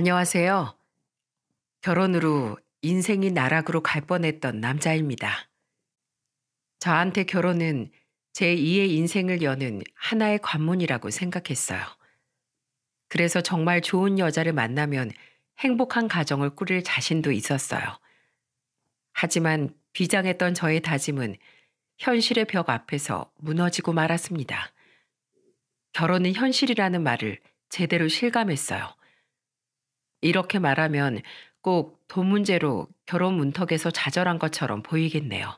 안녕하세요. 결혼으로 인생이 나락으로 갈 뻔했던 남자입니다. 저한테 결혼은 제 2의 인생을 여는 하나의 관문이라고 생각했어요. 그래서 정말 좋은 여자를 만나면 행복한 가정을 꾸릴 자신도 있었어요. 하지만 비장했던 저의 다짐은 현실의 벽 앞에서 무너지고 말았습니다. 결혼은 현실이라는 말을 제대로 실감했어요. 이렇게 말하면 꼭 돈 문제로 결혼 문턱에서 좌절한 것처럼 보이겠네요.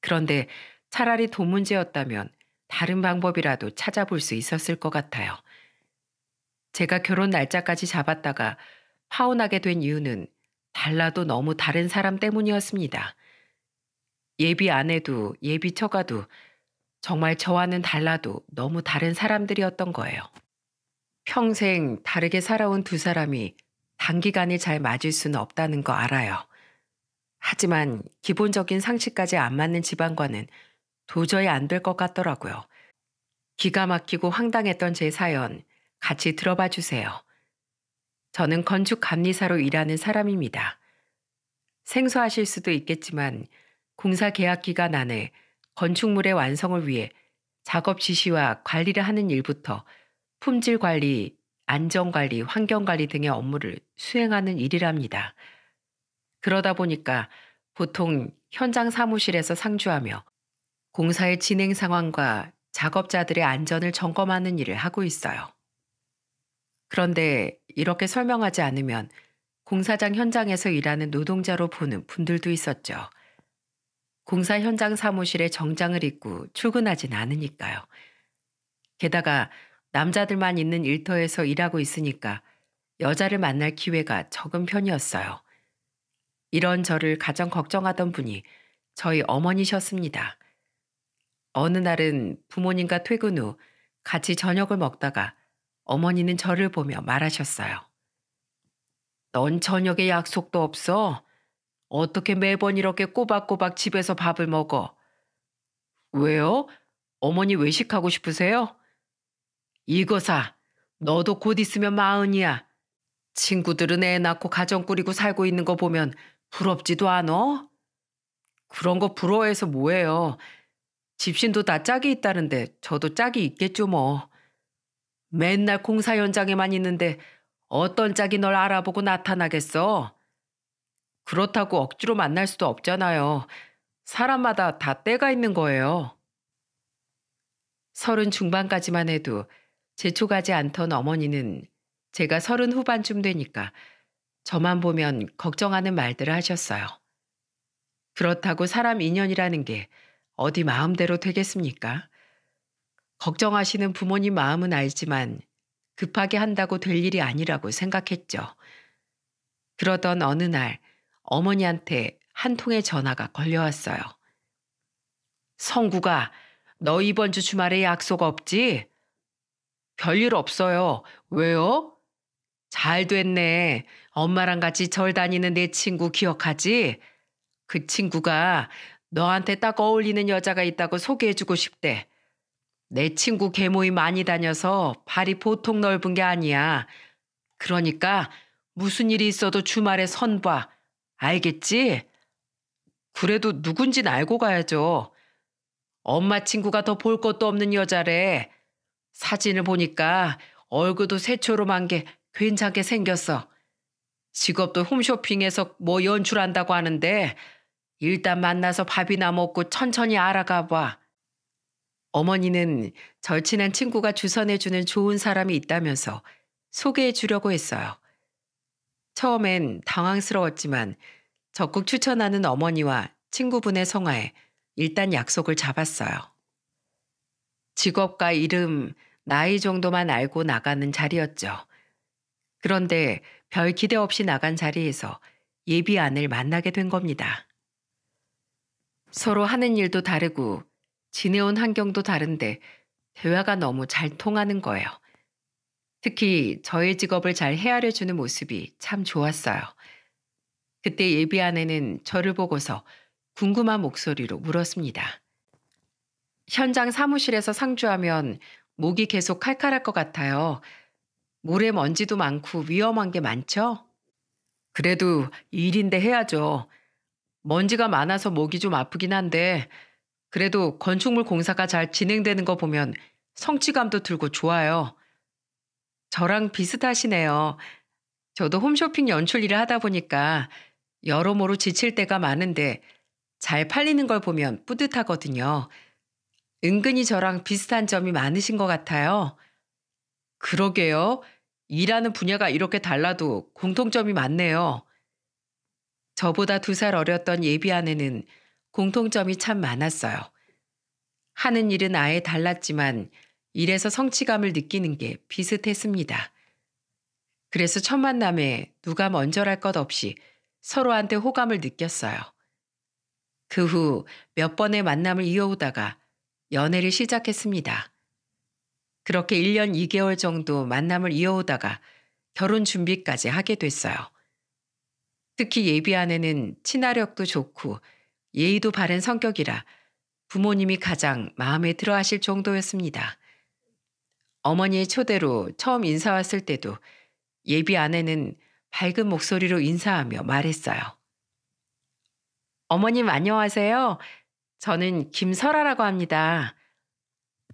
그런데 차라리 돈 문제였다면 다른 방법이라도 찾아볼 수 있었을 것 같아요. 제가 결혼 날짜까지 잡았다가 파혼하게 된 이유는 달라도 너무 다른 사람 때문이었습니다. 예비 아내도 예비 처가도 정말 저와는 달라도 너무 다른 사람들이었던 거예요. 평생 다르게 살아온 두 사람이 단기간에 잘 맞을 수는 없다는 거 알아요. 하지만 기본적인 상식까지 안 맞는 집안과는 도저히 안 될 것 같더라고요. 기가 막히고 황당했던 제 사연 같이 들어봐 주세요. 저는 건축 감리사로 일하는 사람입니다. 생소하실 수도 있겠지만 공사 계약 기간 안에 건축물의 완성을 위해 작업 지시와 관리를 하는 일부터 품질 관리, 안전 관리, 환경 관리 등의 업무를 수행하는 일이랍니다. 그러다 보니까 보통 현장 사무실에서 상주하며 공사의 진행 상황과 작업자들의 안전을 점검하는 일을 하고 있어요. 그런데 이렇게 설명하지 않으면 공사장 현장에서 일하는 노동자로 보는 분들도 있었죠. 공사 현장 사무실에 정장을 입고 출근하진 않으니까요. 게다가 남자들만 있는 일터에서 일하고 있으니까 여자를 만날 기회가 적은 편이었어요. 이런 저를 가장 걱정하던 분이 저희 어머니셨습니다. 어느 날은 부모님과 퇴근 후 같이 저녁을 먹다가 어머니는 저를 보며 말하셨어요. 넌 저녁에 약속도 없어? 어떻게 매번 이렇게 꼬박꼬박 집에서 밥을 먹어? 왜요? 어머니 외식하고 싶으세요? 이거사, 너도 곧 있으면 마흔이야. 친구들은 애 낳고 가정 꾸리고 살고 있는 거 보면 부럽지도 않어? 그런 거 부러워해서 뭐해요. 집신도 다 짝이 있다는데 저도 짝이 있겠죠 뭐. 맨날 공사 현장에만 있는데 어떤 짝이 널 알아보고 나타나겠어? 그렇다고 억지로 만날 수도 없잖아요. 사람마다 다 때가 있는 거예요. 서른 중반까지만 해도 재촉하지 않던 어머니는 제가 서른 후반쯤 되니까 저만 보면 걱정하는 말들을 하셨어요. 그렇다고 사람 인연이라는 게 어디 마음대로 되겠습니까? 걱정하시는 부모님 마음은 알지만 급하게 한다고 될 일이 아니라고 생각했죠. 그러던 어느 날 어머니한테 한 통의 전화가 걸려왔어요. 성구가 너 이번 주 주말에 약속 없지? 별일 없어요. 왜요? 잘 됐네. 엄마랑 같이 절 다니는 내 친구 기억하지? 그 친구가 너한테 딱 어울리는 여자가 있다고 소개해주고 싶대. 내 친구 계모이 많이 다녀서 발이 보통 넓은 게 아니야. 그러니까 무슨 일이 있어도 주말에 선 봐. 알겠지? 그래도 누군진 알고 가야죠. 엄마 친구가 더 볼 것도 없는 여자래. 사진을 보니까 얼굴도 새초롬한 게 괜찮게 생겼어. 직업도 홈쇼핑에서 뭐 연출한다고 하는데 일단 만나서 밥이나 먹고 천천히 알아가 봐. 어머니는 절친한 친구가 주선해주는 좋은 사람이 있다면서 소개해 주려고 했어요. 처음엔 당황스러웠지만 적극 추천하는 어머니와 친구분의 성화에 일단 약속을 잡았어요. 직업과 이름, 나이 정도만 알고 나가는 자리였죠. 그런데 별 기대 없이 나간 자리에서 예비안을 만나게 된 겁니다. 서로 하는 일도 다르고 지내온 환경도 다른데 대화가 너무 잘 통하는 거예요. 특히 저의 직업을 잘 헤아려주는 모습이 참 좋았어요. 그때 예비 안에는 저를 보고서 궁금한 목소리로 물었습니다. 현장 사무실에서 상주하면 목이 계속 칼칼할 것 같아요. 모래 먼지도 많고 위험한 게 많죠? 그래도 일인데 해야죠. 먼지가 많아서 목이 좀 아프긴 한데 그래도 건축물 공사가 잘 진행되는 거 보면 성취감도 들고 좋아요. 저랑 비슷하시네요. 저도 홈쇼핑 연출 일을 하다 보니까 여러모로 지칠 때가 많은데 잘 팔리는 걸 보면 뿌듯하거든요. 은근히 저랑 비슷한 점이 많으신 것 같아요. 그러게요. 일하는 분야가 이렇게 달라도 공통점이 많네요. 저보다 두 살 어렸던 예비 아내는 공통점이 참 많았어요. 하는 일은 아예 달랐지만 일에서 성취감을 느끼는 게 비슷했습니다. 그래서 첫 만남에 누가 먼저랄 것 없이 서로한테 호감을 느꼈어요. 그 후 몇 번의 만남을 이어오다가 연애를 시작했습니다. 그렇게 1년 2개월 정도 만남을 이어오다가 결혼 준비까지 하게 됐어요. 특히 예비 아내는 친화력도 좋고 예의도 바른 성격이라 부모님이 가장 마음에 들어 하실 정도였습니다. 어머니의 초대로 처음 인사 왔을 때도 예비 아내는 밝은 목소리로 인사하며 말했어요. 어머님 안녕하세요. 저는 김설아라고 합니다.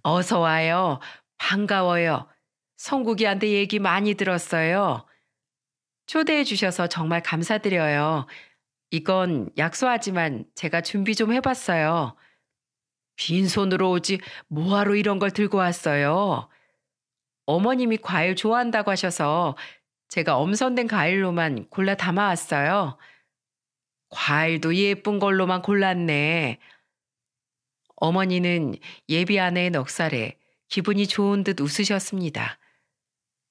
어서 와요. 반가워요. 성국이한테 얘기 많이 들었어요. 초대해 주셔서 정말 감사드려요. 이건 약소하지만 제가 준비 좀 해봤어요. 빈손으로 오지 뭐하러 이런 걸 들고 왔어요. 어머님이 과일 좋아한다고 하셔서 제가 엄선된 과일로만 골라 담아왔어요. 과일도 예쁜 걸로만 골랐네. 어머니는 예비 아내의 넉살에 기분이 좋은 듯 웃으셨습니다.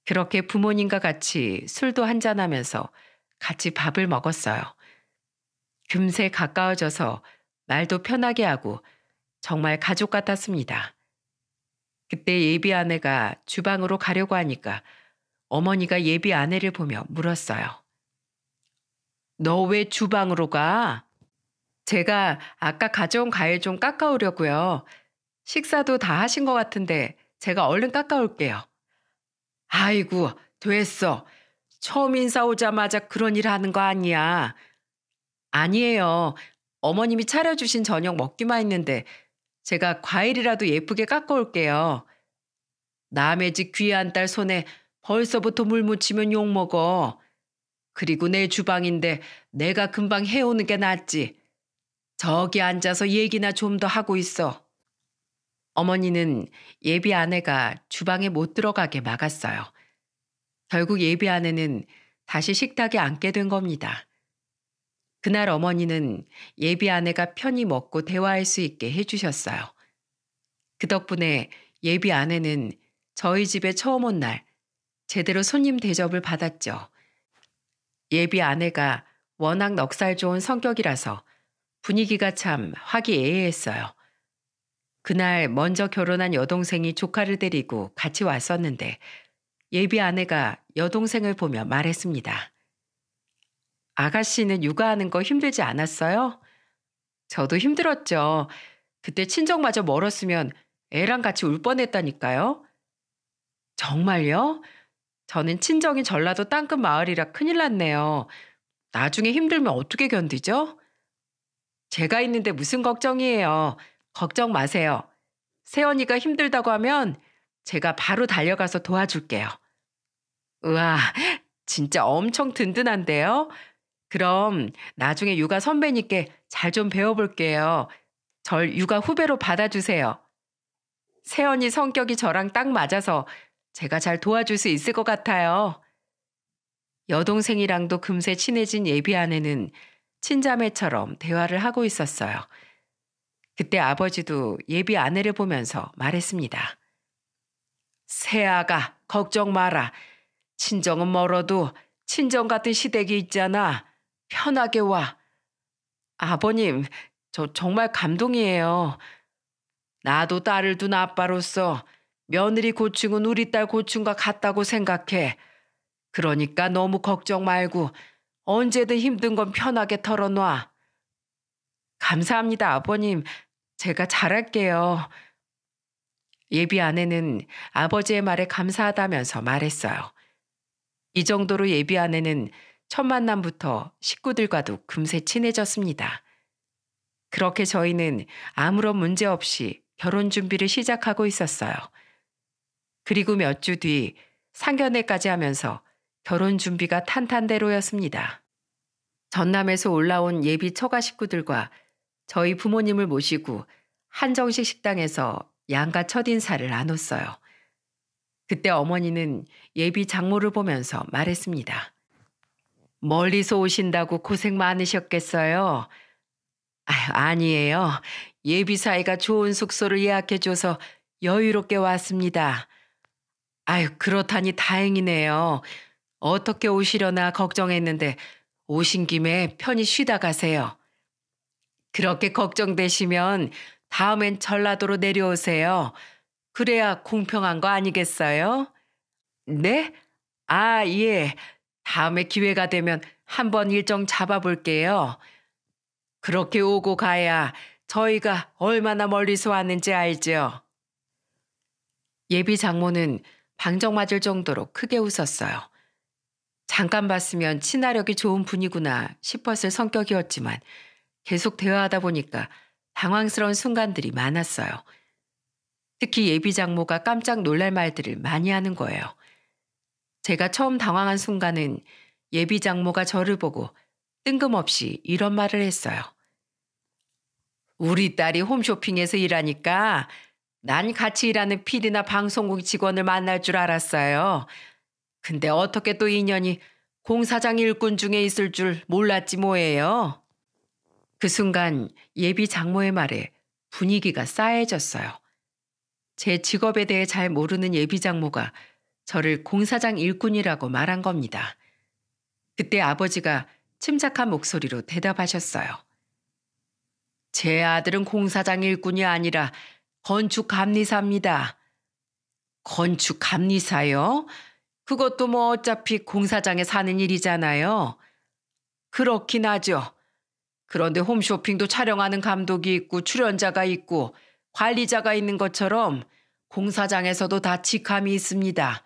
그렇게 부모님과 같이 술도 한잔하면서 같이 밥을 먹었어요. 금세 가까워져서 말도 편하게 하고 정말 가족 같았습니다. 그때 예비 아내가 주방으로 가려고 하니까 어머니가 예비 아내를 보며 물었어요. 너 왜 주방으로 가? 제가 아까 가져온 과일 좀 깎아오려고요. 식사도 다 하신 것 같은데 제가 얼른 깎아올게요. 아이고, 됐어. 처음 인사 오자마자 그런 일 하는 거 아니야. 아니에요. 어머님이 차려주신 저녁 먹기만 했는데 제가 과일이라도 예쁘게 깎아올게요. 남의 집 귀한 딸 손에 벌써부터 물 묻히면 욕먹어. 그리고 내 주방인데 내가 금방 해오는 게 낫지. 저기 앉아서 얘기나 좀 더 하고 있어. 어머니는 예비 아내가 주방에 못 들어가게 막았어요. 결국 예비 아내는 다시 식탁에 앉게 된 겁니다. 그날 어머니는 예비 아내가 편히 먹고 대화할 수 있게 해주셨어요. 그 덕분에 예비 아내는 저희 집에 처음 온 날 제대로 손님 대접을 받았죠. 예비 아내가 워낙 넉살 좋은 성격이라서 분위기가 참 화기애애했어요. 그날 먼저 결혼한 여동생이 조카를 데리고 같이 왔었는데 예비 아내가 여동생을 보며 말했습니다. 아가씨는 육아하는 거 힘들지 않았어요? 저도 힘들었죠. 그때 친정마저 멀었으면 애랑 같이 울 뻔했다니까요. 정말요? 저는 친정이 전라도 땅끝 마을이라 큰일 났네요. 나중에 힘들면 어떻게 견디죠? 제가 있는데 무슨 걱정이에요. 걱정 마세요. 세연이가 힘들다고 하면 제가 바로 달려가서 도와줄게요. 우와, 진짜 엄청 든든한데요? 그럼 나중에 육아 선배님께 잘 좀 배워볼게요. 절 육아 후배로 받아주세요. 세연이 성격이 저랑 딱 맞아서 제가 잘 도와줄 수 있을 것 같아요. 여동생이랑도 금세 친해진 예비 아내는 친자매처럼 대화를 하고 있었어요. 그때 아버지도 예비 아내를 보면서 말했습니다. 새아가 걱정 마라. 친정은 멀어도 친정 같은 시댁이 있잖아. 편하게 와. 아버님, 저 정말 감동이에요. 나도 딸을 둔 아빠로서 며느리 고충은 우리 딸 고충과 같다고 생각해. 그러니까 너무 걱정 말고 언제든 힘든 건 편하게 털어놔. 감사합니다, 아버님. 제가 잘할게요. 예비 아내는 아버지의 말에 감사하다면서 말했어요. 이 정도로 예비 아내는 첫 만남부터 식구들과도 금세 친해졌습니다. 그렇게 저희는 아무런 문제 없이 결혼 준비를 시작하고 있었어요. 그리고 몇 주 뒤 상견례까지 하면서 결혼 준비가 탄탄대로였습니다. 전남에서 올라온 예비 처가 식구들과 저희 부모님을 모시고 한정식 식당에서 양가 첫 인사를 나눴어요. 그때 어머니는 예비 장모를 보면서 말했습니다. 멀리서 오신다고 고생 많으셨겠어요. 아유, 아니에요. 예비 사이가 좋은 숙소를 예약해줘서 여유롭게 왔습니다. 아유, 그렇다니 다행이네요. 어떻게 오시려나 걱정했는데 오신 김에 편히 쉬다 가세요. 그렇게 걱정되시면 다음엔 전라도로 내려오세요. 그래야 공평한 거 아니겠어요? 네? 아, 예. 다음에 기회가 되면 한번 일정 잡아볼게요. 그렇게 오고 가야 저희가 얼마나 멀리서 왔는지 알죠. 예비 장모는 방정 맞을 정도로 크게 웃었어요. 잠깐 봤으면 친화력이 좋은 분이구나 싶었을 성격이었지만 계속 대화하다 보니까 당황스러운 순간들이 많았어요. 특히 예비 장모가 깜짝 놀랄 말들을 많이 하는 거예요. 제가 처음 당황한 순간은 예비 장모가 저를 보고 뜬금없이 이런 말을 했어요. 우리 딸이 홈쇼핑에서 일하니까 난 같이 일하는 PD나 방송국 직원을 만날 줄 알았어요. 근데 어떻게 또 인연이 공사장 일꾼 중에 있을 줄 몰랐지 뭐예요. 그 순간 예비 장모의 말에 분위기가 싸해졌어요. 제 직업에 대해 잘 모르는 예비 장모가 저를 공사장 일꾼이라고 말한 겁니다. 그때 아버지가 침착한 목소리로 대답하셨어요. 제 아들은 공사장 일꾼이 아니라 건축 감리사입니다. 건축 감리사요? 그것도 뭐 어차피 공사장에 사는 일이잖아요. 그렇긴 하죠. 그런데 홈쇼핑도 촬영하는 감독이 있고 출연자가 있고 관리자가 있는 것처럼 공사장에서도 다 직함이 있습니다.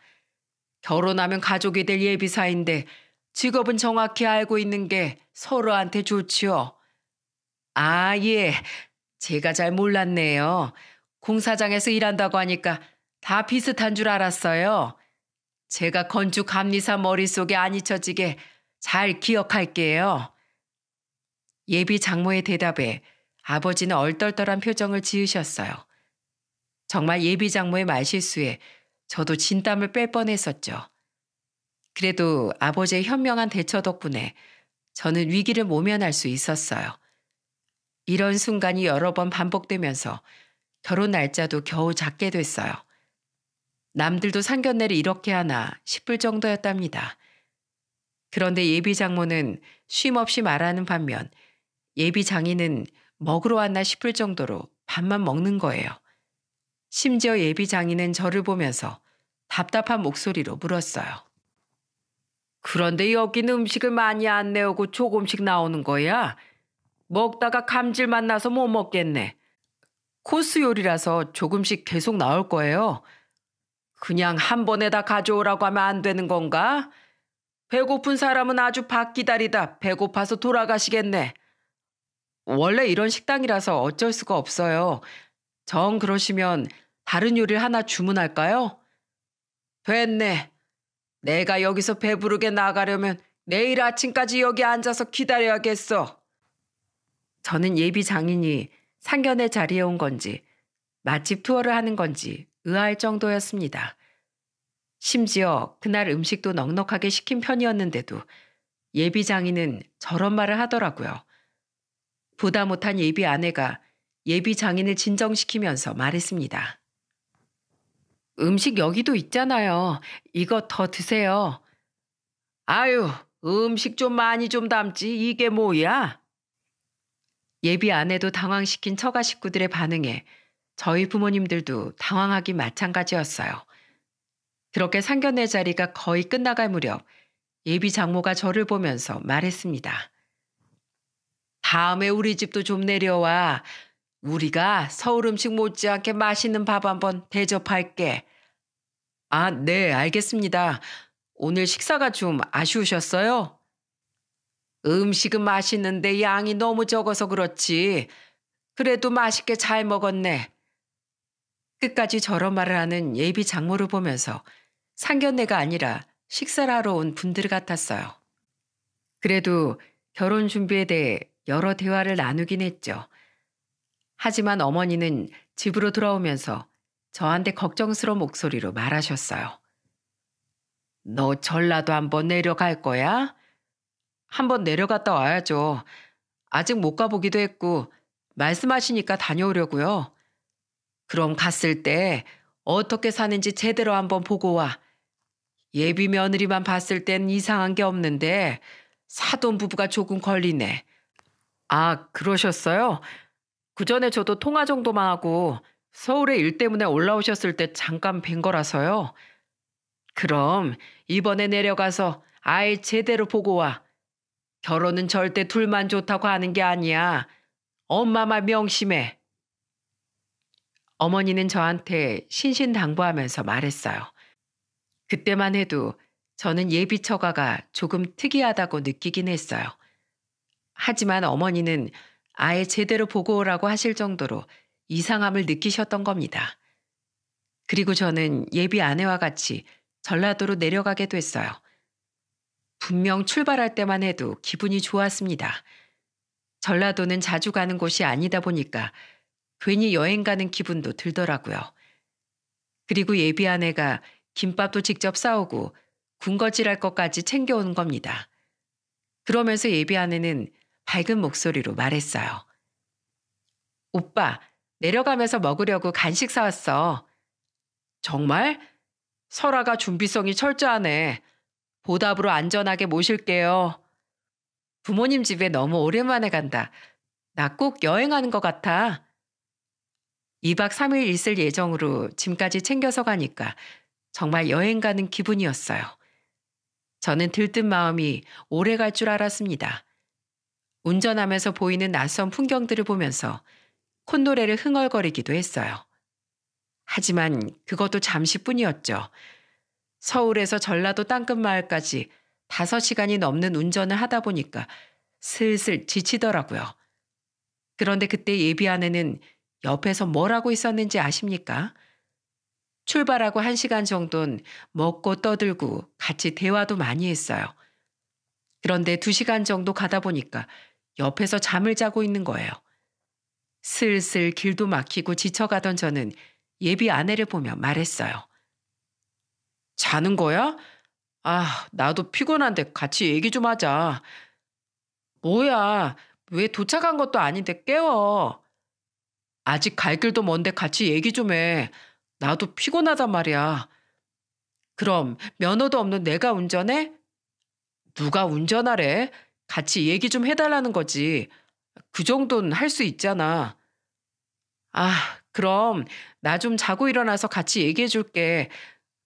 결혼하면 가족이 될 예비사인데 직업은 정확히 알고 있는 게 서로한테 좋지요. 아, 예. 제가 잘 몰랐네요. 공사장에서 일한다고 하니까 다 비슷한 줄 알았어요. 제가 건축 감리사 머릿속에 안 잊혀지게 잘 기억할게요. 예비 장모의 대답에 아버지는 얼떨떨한 표정을 지으셨어요. 정말 예비 장모의 말실수에 저도 진땀을 뺄 뻔했었죠. 그래도 아버지의 현명한 대처 덕분에 저는 위기를 모면할 수 있었어요. 이런 순간이 여러 번 반복되면서 결혼 날짜도 겨우 잡게 됐어요. 남들도 상견례를 이렇게 하나 싶을 정도였답니다. 그런데 예비 장모는 쉼없이 말하는 반면 예비 장인은 먹으러 왔나 싶을 정도로 밥만 먹는 거예요. 심지어 예비 장인은 저를 보면서 답답한 목소리로 물었어요. 그런데 여기는 음식을 많이 안 내오고 조금씩 나오는 거야? 먹다가 감질만 나서 못 먹겠네. 코스 요리라서 조금씩 계속 나올 거예요. 그냥 한 번에 다 가져오라고 하면 안 되는 건가? 배고픈 사람은 아주 밥 기다리다 배고파서 돌아가시겠네. 원래 이런 식당이라서 어쩔 수가 없어요. 정 그러시면 다른 요리를 하나 주문할까요? 됐네. 내가 여기서 배부르게 나가려면 내일 아침까지 여기 앉아서 기다려야겠어. 저는 예비 장인이 상견례 자리에 온 건지 맛집 투어를 하는 건지 의아할 정도였습니다. 심지어 그날 음식도 넉넉하게 시킨 편이었는데도 예비 장인은 저런 말을 하더라고요. 보다 못한 예비 아내가 예비 장인을 진정시키면서 말했습니다. 음식 여기도 있잖아요. 이거 더 드세요. 아유, 음식 좀 많이 좀 담지. 이게 뭐야? 예비 아내도 당황시킨 처가 식구들의 반응에 저희 부모님들도 당황하기 마찬가지였어요. 그렇게 상견례 자리가 거의 끝나갈 무렵 예비 장모가 저를 보면서 말했습니다. 다음에 우리 집도 좀 내려와. 우리가 서울 음식 못지않게 맛있는 밥 한번 대접할게. 아, 네, 알겠습니다. 오늘 식사가 좀 아쉬우셨어요? 음식은 맛있는데 양이 너무 적어서 그렇지. 그래도 맛있게 잘 먹었네. 끝까지 저런 말을 하는 예비 장모를 보면서 상견례가 아니라 식사를 하러 온 분들 같았어요. 그래도 결혼 준비에 대해 여러 대화를 나누긴 했죠. 하지만 어머니는 집으로 돌아오면서 저한테 걱정스러운 목소리로 말하셨어요. 너 전라도 한번 내려갈 거야? 한번 내려갔다 와야죠. 아직 못 가보기도 했고 말씀하시니까 다녀오려고요. 그럼 갔을 때 어떻게 사는지 제대로 한번 보고 와. 예비 며느리만 봤을 땐 이상한 게 없는데 사돈 부부가 조금 걸리네. 아, 그러셨어요? 그 전에 저도 통화 정도만 하고 서울에 일 때문에 올라오셨을 때 잠깐 뵌 거라서요. 그럼 이번에 내려가서 아예 제대로 보고 와. 결혼은 절대 둘만 좋다고 하는 게 아니야. 엄마말 명심해. 어머니는 저한테 신신당부하면서 말했어요. 그때만 해도 저는 예비 처가가 조금 특이하다고 느끼긴 했어요. 하지만 어머니는 아예 제대로 보고 오라고 하실 정도로 이상함을 느끼셨던 겁니다. 그리고 저는 예비 아내와 같이 전라도로 내려가게 됐어요. 분명 출발할 때만 해도 기분이 좋았습니다. 전라도는 자주 가는 곳이 아니다 보니까 괜히 여행 가는 기분도 들더라고요. 그리고 예비 아내가 김밥도 직접 싸오고 군것질할 것까지 챙겨온 겁니다. 그러면서 예비 아내는 밝은 목소리로 말했어요. 오빠, 내려가면서 먹으려고 간식 사왔어. 정말? 설아가 준비성이 철저하네. 보답으로 안전하게 모실게요. 부모님 집에 너무 오랜만에 간다. 나 꼭 여행하는 것 같아. 2박 3일 있을 예정으로 짐까지 챙겨서 가니까 정말 여행 가는 기분이었어요. 저는 들뜬 마음이 오래 갈 줄 알았습니다. 운전하면서 보이는 낯선 풍경들을 보면서 콧노래를 흥얼거리기도 했어요. 하지만 그것도 잠시뿐이었죠. 서울에서 전라도 땅끝마을까지 5시간이 넘는 운전을 하다 보니까 슬슬 지치더라고요. 그런데 그때 예비 아내는 옆에서 뭘 하고 있었는지 아십니까? 출발하고 한 시간 정도는 먹고 떠들고 같이 대화도 많이 했어요. 그런데 두 시간 정도 가다 보니까 옆에서 잠을 자고 있는 거예요. 슬슬 길도 막히고 지쳐가던 저는 예비 아내를 보며 말했어요. 자는 거야? 아, 나도 피곤한데 같이 얘기 좀 하자. 뭐야, 왜 도착한 것도 아닌데 깨워. 아직 갈 길도 먼데 같이 얘기 좀 해. 나도 피곤하단 말이야. 그럼 면허도 없는 내가 운전해? 누가 운전하래? 같이 얘기 좀 해달라는 거지. 그 정도는 할 수 있잖아. 아, 그럼 나 좀 자고 일어나서 같이 얘기해 줄게.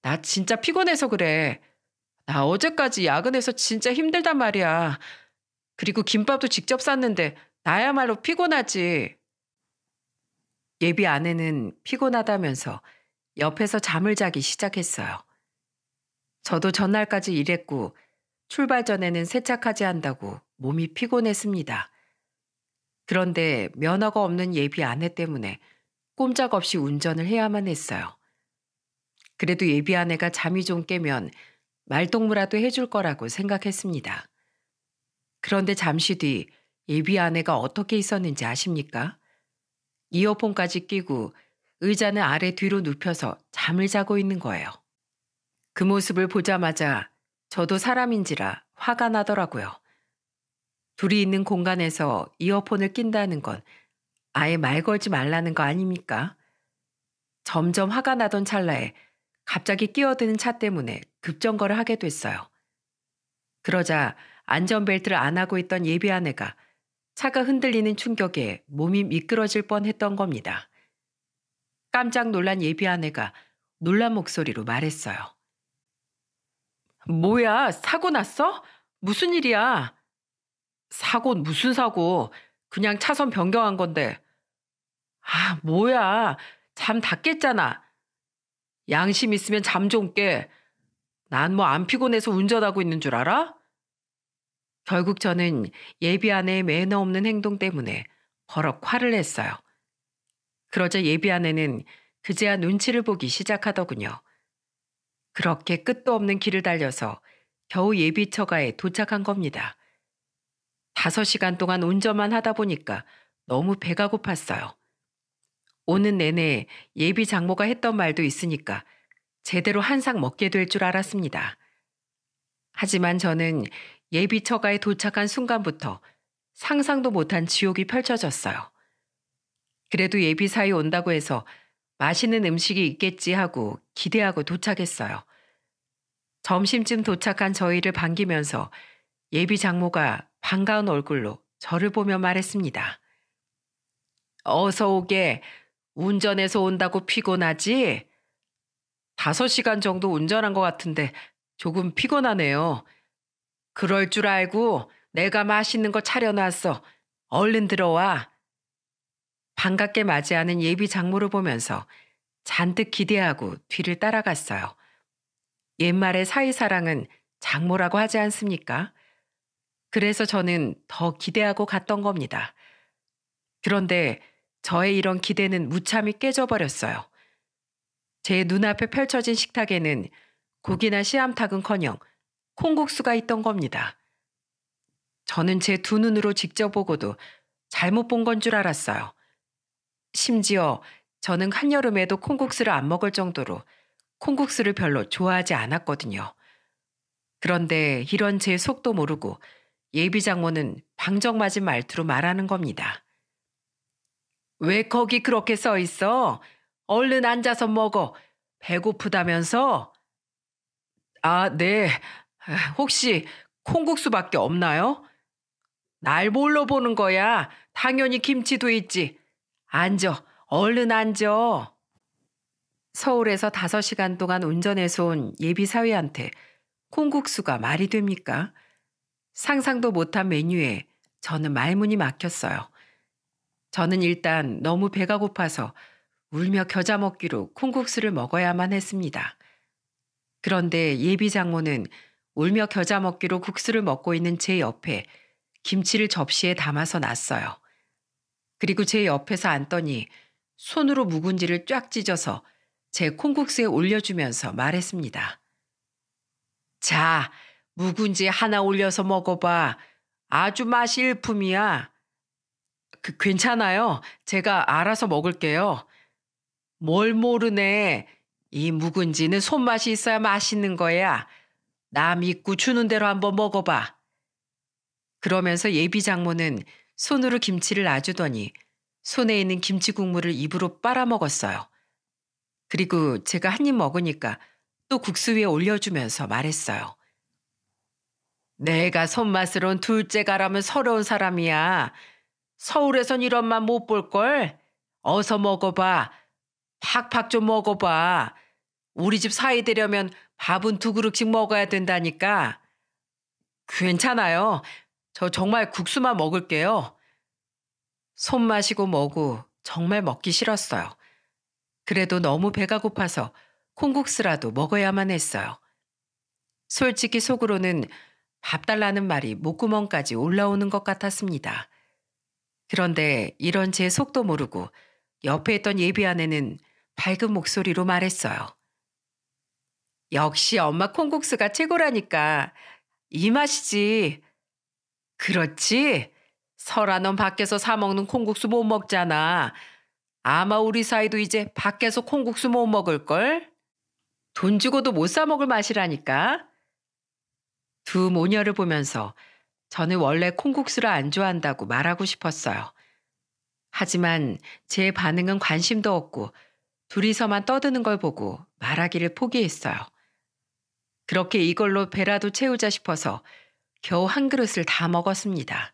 나 진짜 피곤해서 그래. 나 어제까지 야근해서 진짜 힘들단 말이야. 그리고 김밥도 직접 샀는데 나야말로 피곤하지. 예비 아내는 피곤하다면서 옆에서 잠을 자기 시작했어요. 저도 전날까지 일했고 출발 전에는 세차까지 한다고 몸이 피곤했습니다. 그런데 면허가 없는 예비 아내 때문에 꼼짝없이 운전을 해야만 했어요. 그래도 예비 아내가 잠이 좀 깨면 말동무라도 해줄 거라고 생각했습니다. 그런데 잠시 뒤 예비 아내가 어떻게 있었는지 아십니까? 이어폰까지 끼고 의자는 아래 뒤로 눕혀서 잠을 자고 있는 거예요. 그 모습을 보자마자 저도 사람인지라 화가 나더라고요. 둘이 있는 공간에서 이어폰을 낀다는 건 아예 말 걸지 말라는 거 아닙니까? 점점 화가 나던 찰나에 갑자기 끼어드는 차 때문에 급정거를 하게 됐어요. 그러자 안전벨트를 안 하고 있던 예비 아내가 차가 흔들리는 충격에 몸이 미끄러질 뻔했던 겁니다. 깜짝 놀란 예비 아내가 놀란 목소리로 말했어요. 뭐야, 사고 났어? 무슨 일이야? 사고 무슨 사고? 그냥 차선 변경한 건데. 아, 뭐야. 잠 다 깼잖아. 양심 있으면 잠 좀 깨. 난 뭐 안 피곤해서 운전하고 있는 줄 알아? 결국 저는 예비안의 매너 없는 행동 때문에 버럭 화를 냈어요. 그러자 예비안에는 그제야 눈치를 보기 시작하더군요. 그렇게 끝도 없는 길을 달려서 겨우 예비처가에 도착한 겁니다. 다섯 시간 동안 운전만 하다 보니까 너무 배가 고팠어요. 오는 내내 예비 장모가 했던 말도 있으니까 제대로 한 상 먹게 될 줄 알았습니다. 하지만 저는 예비처가에 도착한 순간부터 상상도 못한 지옥이 펼쳐졌어요. 그래도 예비사에 온다고 해서 맛있는 음식이 있겠지 하고 기대하고 도착했어요. 점심쯤 도착한 저희를 반기면서 예비 장모가 반가운 얼굴로 저를 보며 말했습니다. 어서 오게. 운전해서 온다고 피곤하지? 다섯 시간 정도 운전한 것 같은데 조금 피곤하네요. 그럴 줄 알고 내가 맛있는 거 차려놨어. 얼른 들어와. 반갑게 맞이하는 예비 장모를 보면서 잔뜩 기대하고 뒤를 따라갔어요. 옛말의 사이사랑은 장모라고 하지 않습니까? 그래서 저는 더 기대하고 갔던 겁니다. 그런데 저의 이런 기대는 무참히 깨져버렸어요. 제 눈앞에 펼쳐진 식탁에는 고기나 씨암탉은커녕 콩국수가 있던 겁니다. 저는 제 두 눈으로 직접 보고도 잘못 본 건 줄 알았어요. 심지어 저는 한여름에도 콩국수를 안 먹을 정도로 콩국수를 별로 좋아하지 않았거든요. 그런데 이런 제 속도 모르고 예비 장모는 방정 맞은 말투로 말하는 겁니다. 왜 거기 그렇게 써 있어? 얼른 앉아서 먹어. 배고프다면서? 아, 네. 아, 혹시 콩국수밖에 없나요? 날 뭘로 보는 거야? 당연히 김치도 있지. 앉아. 얼른 앉아. 서울에서 5시간 동안 운전해서 온 예비사위한테 콩국수가 말이 됩니까? 상상도 못한 메뉴에 저는 말문이 막혔어요. 저는 일단 너무 배가 고파서 울며 겨자 먹기로 콩국수를 먹어야만 했습니다. 그런데 예비 장모는 울며 겨자 먹기로 국수를 먹고 있는 제 옆에 김치를 접시에 담아서 놨어요. 그리고 제 옆에서 앉더니 손으로 묵은지를 쫙 찢어서 제 콩국수에 올려주면서 말했습니다. 자, 묵은지 하나 올려서 먹어봐. 아주 맛이 일품이야. 그, 괜찮아요. 제가 알아서 먹을게요. 뭘 모르네. 이 묵은지는 손맛이 있어야 맛있는 거야. 나 믿고 주는 대로 한번 먹어봐. 그러면서 예비 장모는 손으로 김치를 놔주더니 손에 있는 김치 국물을 입으로 빨아먹었어요. 그리고 제가 한 입 먹으니까 또 국수 위에 올려주면서 말했어요. 내가 손맛으론 둘째 가라면 서러운 사람이야. 서울에선 이런 맛 못 볼걸? 어서 먹어봐. 팍팍 좀 먹어봐. 우리 집 사이 되려면 밥은 두 그릇씩 먹어야 된다니까. 괜찮아요. 저 정말 국수만 먹을게요. 손 마시고 먹고 정말 먹기 싫었어요. 그래도 너무 배가 고파서 콩국수라도 먹어야만 했어요. 솔직히 속으로는 밥 달라는 말이 목구멍까지 올라오는 것 같았습니다. 그런데 이런 제 속도 모르고 옆에 있던 예비 아내는 밝은 목소리로 말했어요. 역시 엄마 콩국수가 최고라니까. 이 맛이지. 그렇지. 설아 넌 밖에서 사 먹는 콩국수 못 먹잖아. 아마 우리 사이도 이제 밖에서 콩국수 못 먹을걸? 돈 주고도 못 사 먹을 맛이라니까. 두 모녀를 보면서 저는 원래 콩국수를 안 좋아한다고 말하고 싶었어요. 하지만 제 반응은 관심도 없고 둘이서만 떠드는 걸 보고 말하기를 포기했어요. 그렇게 이걸로 배라도 채우자 싶어서 겨우 한 그릇을 다 먹었습니다.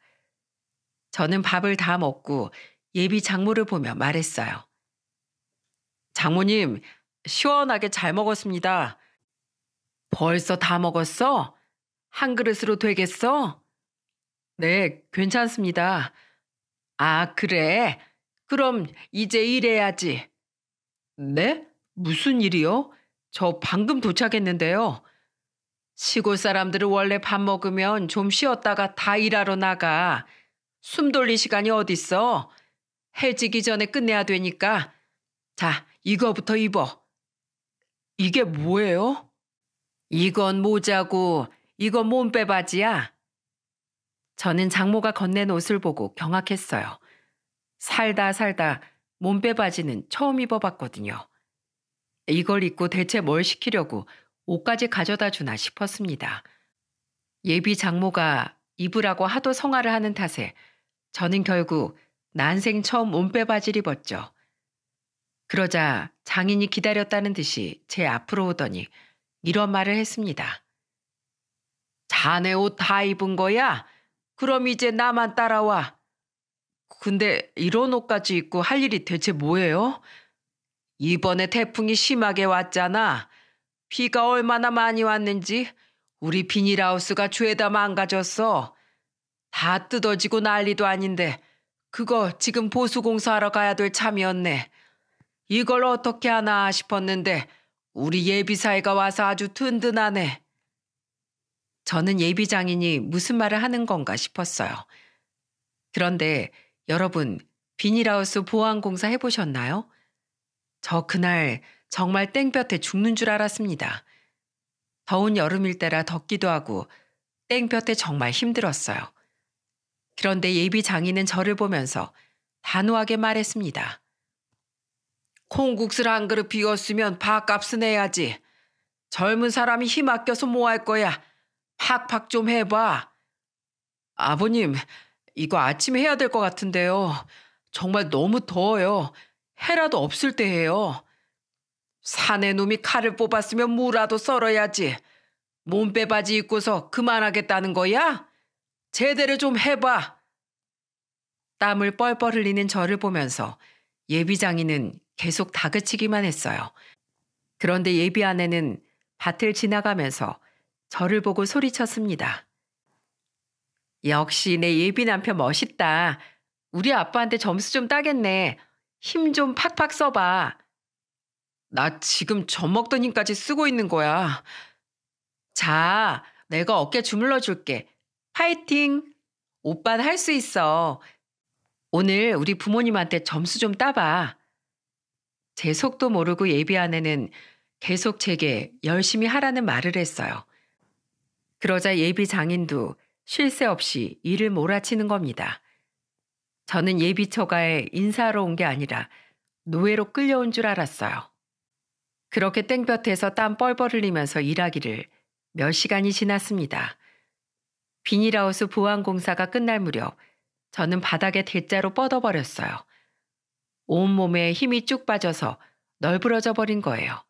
저는 밥을 다 먹고 예비 장모를 보며 말했어요. 장모님, 시원하게 잘 먹었습니다. 벌써 다 먹었어? 한 그릇으로 되겠어? 네, 괜찮습니다. 아, 그래. 그럼 이제 일해야지. 네? 무슨 일이요? 저 방금 도착했는데요. 시골 사람들은 원래 밥 먹으면 좀 쉬었다가 다 일하러 나가. 숨 돌릴 시간이 어딨어. 해지기 전에 끝내야 되니까. 자, 이거부터 입어. 이게 뭐예요? 이건 모자고, 이건 몸빼 바지야. 저는 장모가 건넨 옷을 보고 경악했어요. 살다 살다 몸빼 바지는 처음 입어봤거든요. 이걸 입고 대체 뭘 시키려고 옷까지 가져다 주나 싶었습니다. 예비 장모가 입으라고 하도 성화를 하는 탓에 저는 결국 난생 처음 몸빼바지를 입었죠. 그러자 장인이 기다렸다는 듯이 제 앞으로 오더니 이런 말을 했습니다. 자네 옷 다 입은 거야? 그럼 이제 나만 따라와. 근데 이런 옷까지 입고 할 일이 대체 뭐예요? 이번에 태풍이 심하게 왔잖아. 비가 얼마나 많이 왔는지 우리 비닐하우스가 죄다 망가졌어. 다 뜯어지고 난리도 아닌데 그거 지금 보수공사하러 가야 될 참이었네. 이걸 어떻게 하나 싶었는데 우리 예비사이가 와서 아주 든든하네. 저는 예비장인이 무슨 말을 하는 건가 싶었어요. 그런데 여러분 비닐하우스 보안공사 해보셨나요? 저 그날 정말 땡볕에 죽는 줄 알았습니다. 더운 여름일 때라 덥기도 하고 땡볕에 정말 힘들었어요. 그런데 예비 장인은 저를 보면서 단호하게 말했습니다. 콩국수를 한 그릇 비웠으면 밥값은 해야지. 젊은 사람이 힘 아껴서 뭐 할 거야. 팍팍 좀 해봐. 아버님, 이거 아침에 해야 될 것 같은데요. 정말 너무 더워요. 해라도 없을 때 해요. 사내 놈이 칼을 뽑았으면 무라도 썰어야지. 몸빼바지 입고서 그만하겠다는 거야? 제대로 좀 해봐. 땀을 뻘뻘 흘리는 저를 보면서 예비장인은 계속 다그치기만 했어요. 그런데 예비 아내는 밭을 지나가면서 저를 보고 소리쳤습니다. 역시 내 예비 남편 멋있다. 우리 아빠한테 점수 좀 따겠네. 힘 좀 팍팍 써봐. 나 지금 젖먹더니까지 쓰고 있는 거야. 자, 내가 어깨 주물러 줄게. 파이팅! 오빤 할수 있어. 오늘 우리 부모님한테 점수 좀 따봐. 제 속도 모르고 예비 아내는 계속 제게 열심히 하라는 말을 했어요. 그러자 예비 장인도 쉴 새 없이 일을 몰아치는 겁니다. 저는 예비 처가에 인사하러 온 게 아니라 노예로 끌려온 줄 알았어요. 그렇게 땡볕에서 땀 뻘뻘 흘리면서 일하기를 몇 시간이 지났습니다. 비닐하우스 보안공사가 끝날 무렵 저는 바닥에 대자로 뻗어버렸어요. 온몸에 힘이 쭉 빠져서 널브러져 버린 거예요.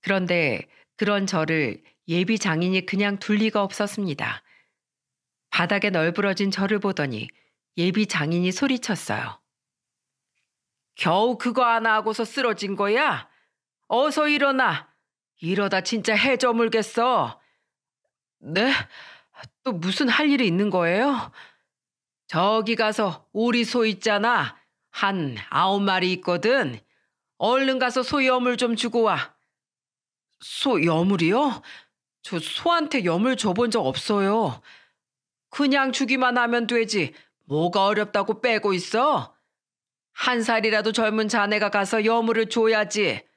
그런데 그런 저를 예비 장인이 그냥 둘 리가 없었습니다. 바닥에 널브러진 저를 보더니 예비 장인이 소리쳤어요. 겨우 그거 하나 하고서 쓰러진 거야? 어서 일어나. 이러다 진짜 해 저물겠어. 네? 또 무슨 할 일이 있는 거예요? 저기 가서 우리 소 있잖아. 한 아홉 마리 있거든. 얼른 가서 소 염을 좀 주고 와. 소염을이요저 소한테 염을 줘본 적 없어요. 그냥 주기만 하면 되지. 뭐가 어렵다고 빼고 있어? 한 살이라도 젊은 자네가 가서 여물을 줘야지.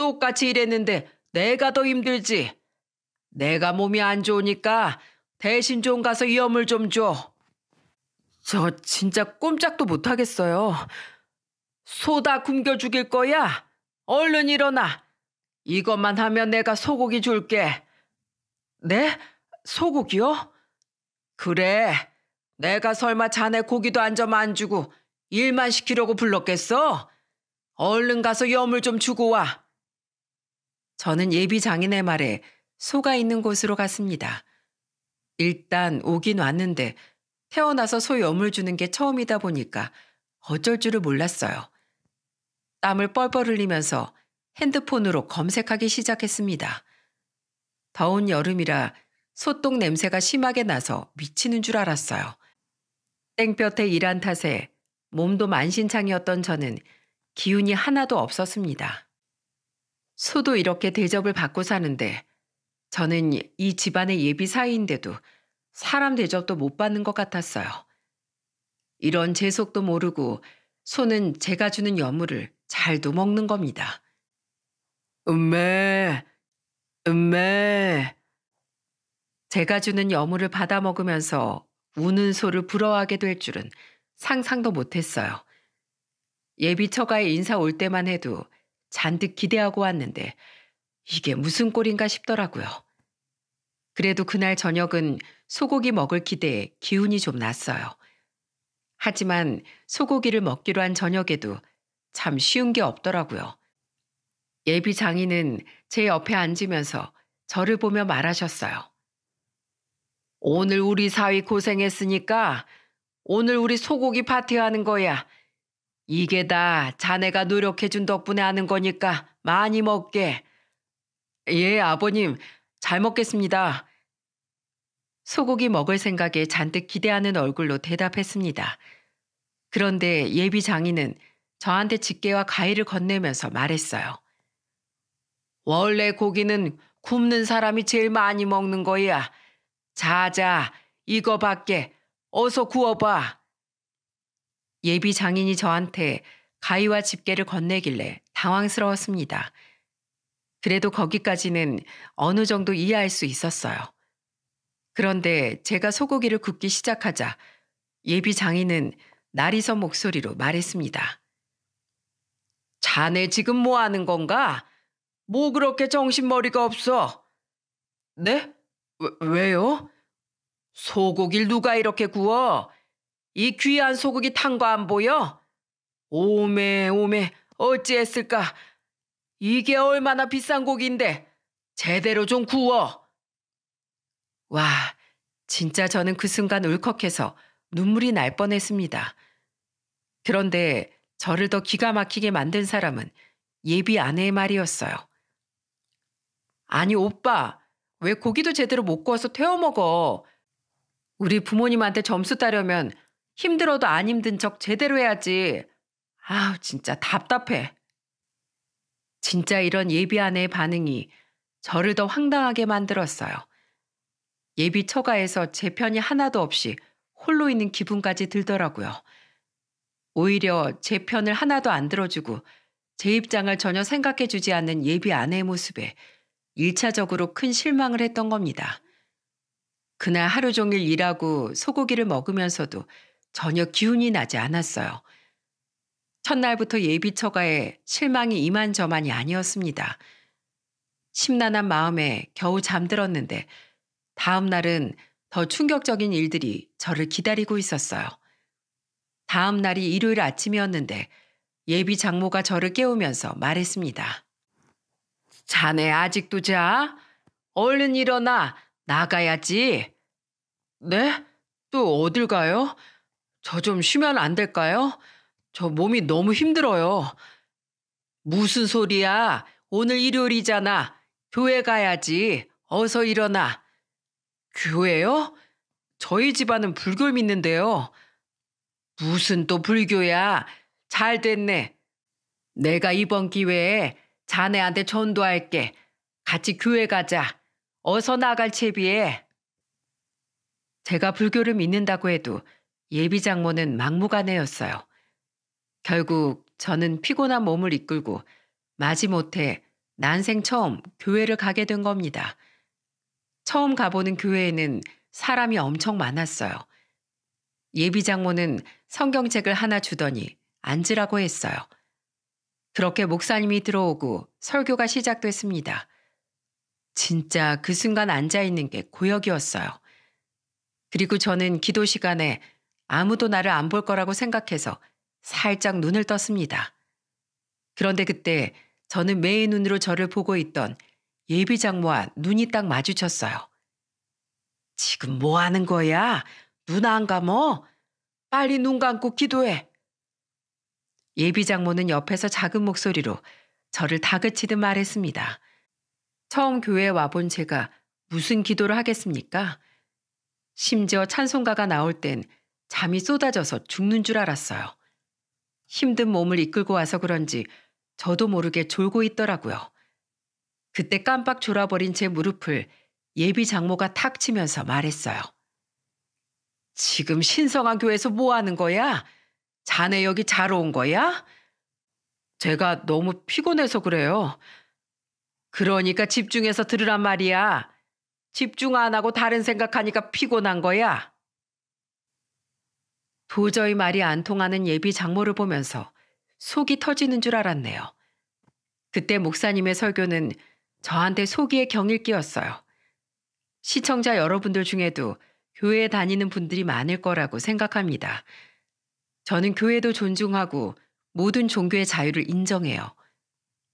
똑같이 일했는데 내가 더 힘들지. 내가 몸이 안 좋으니까 대신 좀 가서 위험을 좀 줘. 저 진짜 꼼짝도 못하겠어요. 소다 굶겨 죽일 거야. 얼른 일어나. 이것만 하면 내가 소고기 줄게. 네? 소고기요? 그래. 내가 설마 자네 고기도 안점안 주고 일만 시키려고 불렀겠어? 얼른 가서 염을 좀 주고 와. 저는 예비 장인의 말에 소가 있는 곳으로 갔습니다. 일단 오긴 왔는데 태어나서 소 염을 주는 게 처음이다 보니까 어쩔 줄을 몰랐어요. 땀을 뻘뻘 흘리면서 핸드폰으로 검색하기 시작했습니다. 더운 여름이라 소똥 냄새가 심하게 나서 미치는 줄 알았어요. 땡볕에 일한 탓에 몸도 만신창이었던 저는 기운이 하나도 없었습니다. 소도 이렇게 대접을 받고 사는데 저는 이 집안의 예비 사이인데도 사람 대접도 못 받는 것 같았어요. 이런 재속도 모르고 소는 제가 주는 여물을 잘도 먹는 겁니다. 음메, 음메. 제가 주는 여물을 받아 먹으면서 우는 소를 부러워하게 될 줄은 상상도 못했어요. 예비 처가의 인사 올 때만 해도 잔뜩 기대하고 왔는데 이게 무슨 꼴인가 싶더라고요. 그래도 그날 저녁은 소고기 먹을 기대에 기운이 좀 났어요. 하지만 소고기를 먹기로 한 저녁에도 참 쉬운 게 없더라고요. 예비 장인은 제 옆에 앉으면서 저를 보며 말하셨어요. 오늘 우리 사위 고생했으니까 오늘 우리 소고기 파티하는 거야. 이게 다 자네가 노력해준 덕분에 하는 거니까 많이 먹게. 예, 아버님, 잘 먹겠습니다. 소고기 먹을 생각에 잔뜩 기대하는 얼굴로 대답했습니다. 그런데 예비 장인은 저한테 집게와 가위를 건네면서 말했어요. 원래 고기는 굽는 사람이 제일 많이 먹는 거야. 자자, 이거밖에 어서 구워봐. 예비 장인이 저한테 가위와 집게를 건네길래 당황스러웠습니다. 그래도 거기까지는 어느 정도 이해할 수 있었어요. 그런데 제가 소고기를 굽기 시작하자 예비 장인은 날이 선 목소리로 말했습니다. 자네 지금 뭐 하는 건가? 뭐 그렇게 정신머리가 없어? 네? 왜, 왜요? 소고기를 누가 이렇게 구워? 이 귀한 소고기 탄거안 보여? 오메 오메 어찌했을까? 이게 얼마나 비싼 고기인데 제대로 좀 구워. 와 진짜 저는 그 순간 울컥해서 눈물이 날 뻔했습니다. 그런데 저를 더 기가 막히게 만든 사람은 예비 아내의 말이었어요. 아니 오빠 왜 고기도 제대로 못 구워서 태워 먹어. 우리 부모님한테 점수 따려면 힘들어도 안 힘든 척 제대로 해야지. 아우, 진짜 답답해. 진짜 이런 예비 아내의 반응이 저를 더 황당하게 만들었어요. 예비 처가에서 제 편이 하나도 없이 홀로 있는 기분까지 들더라고요. 오히려 제 편을 하나도 안 들어주고 제 입장을 전혀 생각해 주지 않는 예비 아내의 모습에 1차적으로 큰 실망을 했던 겁니다. 그날 하루 종일 일하고 소고기를 먹으면서도 전혀 기운이 나지 않았어요. 첫날부터 예비 처가에 실망이 이만저만이 아니었습니다. 심란한 마음에 겨우 잠들었는데 다음 날은 더 충격적인 일들이 저를 기다리고 있었어요. 다음 날이 일요일 아침이었는데 예비 장모가 저를 깨우면서 말했습니다. 자네 아직도 자? 얼른 일어나 나가야지. 네? 또 어딜 가요? 저좀 쉬면 안 될까요? 저 몸이 너무 힘들어요. 무슨 소리야? 오늘 일요일이잖아. 교회 가야지. 어서 일어나. 교회요? 저희 집안은 불교 믿는데요. 무슨 또 불교야? 잘 됐네. 내가 이번 기회에 자네한테 전도할게. 같이 교회 가자. 어서 나갈 채비에. 제가 불교를 믿는다고 해도 예비 장모는 막무가내였어요. 결국 저는 피곤한 몸을 이끌고 마지못해 난생 처음 교회를 가게 된 겁니다. 처음 가보는 교회에는 사람이 엄청 많았어요. 예비 장모는 성경책을 하나 주더니 앉으라고 했어요. 그렇게 목사님이 들어오고 설교가 시작됐습니다. 진짜 그 순간 앉아 있는 게 고역이었어요. 그리고 저는 기도 시간에 아무도 나를 안 볼 거라고 생각해서 살짝 눈을 떴습니다. 그런데 그때 저는 매의 눈으로 저를 보고 있던 예비 장모와 눈이 딱 마주쳤어요. 지금 뭐 하는 거야? 눈 안 감어? 빨리 눈 감고 기도해. 예비 장모는 옆에서 작은 목소리로 저를 다그치듯 말했습니다. 처음 교회에 와본 제가 무슨 기도를 하겠습니까? 심지어 찬송가가 나올 땐 잠이 쏟아져서 죽는 줄 알았어요. 힘든 몸을 이끌고 와서 그런지 저도 모르게 졸고 있더라고요. 그때 깜빡 졸아버린 제 무릎을 예비 장모가 탁 치면서 말했어요. 지금 신성한 교회에서 뭐 하는 거야? 자네 여기 자러 온 거야? 제가 너무 피곤해서 그래요. 그러니까 집중해서 들으란 말이야. 집중 안 하고 다른 생각하니까 피곤한 거야. 도저히 말이 안 통하는 예비 장모를 보면서 속이 터지는 줄 알았네요. 그때 목사님의 설교는 저한테 속이의 경일기였어요. 시청자 여러분들 중에도 교회에 다니는 분들이 많을 거라고 생각합니다. 저는 교회도 존중하고 모든 종교의 자유를 인정해요.